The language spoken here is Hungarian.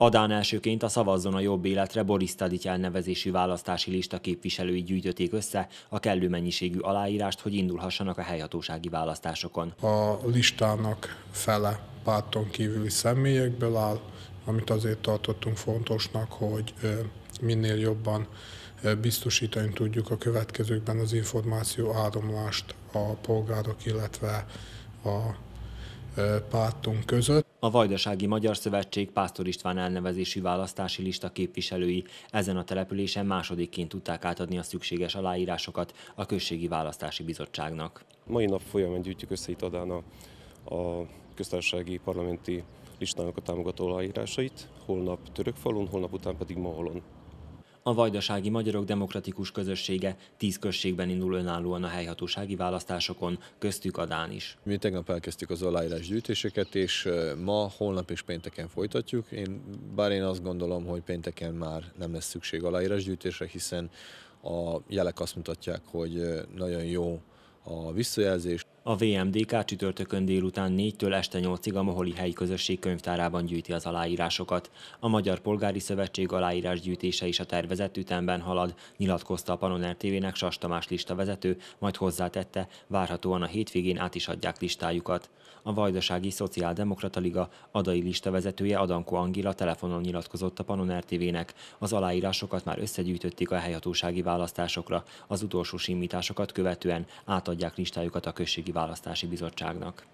Adán elsőként a Szavazzon a jobb életre Boris Tadic elnevezésű választási lista képviselői gyűjtötték össze a kellő mennyiségű aláírást, hogy indulhassanak a helyhatósági választásokon. A listának fele párton kívüli személyekből áll, amit azért tartottunk fontosnak, hogy minél jobban biztosítani tudjuk a következőkben az információ áramlást a polgárok, illetve a pártunk között. A Vajdasági Magyar Szövetség Pásztor István elnevezésű választási lista képviselői ezen a településen másodikként tudták átadni a szükséges aláírásokat a Községi Választási Bizottságnak. Mai nap folyamán gyűjtjük össze itt adán a, a köztársasági parlamenti listának a támogató aláírásait, holnap Törökfalon, holnap után pedig Maholon a Vajdasági Magyarok Demokratikus Közössége tíz községben indul önállóan a helyhatósági választásokon, köztük Adán is. Mi tegnap elkezdtük az aláírás gyűjtéseket, és ma, holnap és pénteken folytatjuk. Én, bár én azt gondolom, hogy pénteken már nem lesz szükség aláírás gyűjtésre, hiszen a jelek azt mutatják, hogy nagyon jó a visszajelzés. A VMDK csütörtökön délután 4-től este 8-ig a Moholi helyi közösség könyvtárában gyűjti az aláírásokat. A Magyar Polgári Szövetség gyűjtése is a tervezett ütemben halad, nyilatkozta a Panoner TV-nek Sas Tamás listavezető, majd hozzátette, várhatóan a hétvégén át is adják listájukat. A Vajdasági Szociáldemokrata Liga adai listavezetője Adanko Angila telefonon nyilatkozott a Panoner TV-nek. Az aláírásokat már összegyűjtötték a helyhatósági választásokra. Az utolsó simításokat követően átadják listájukat a községi választási bizottságnak.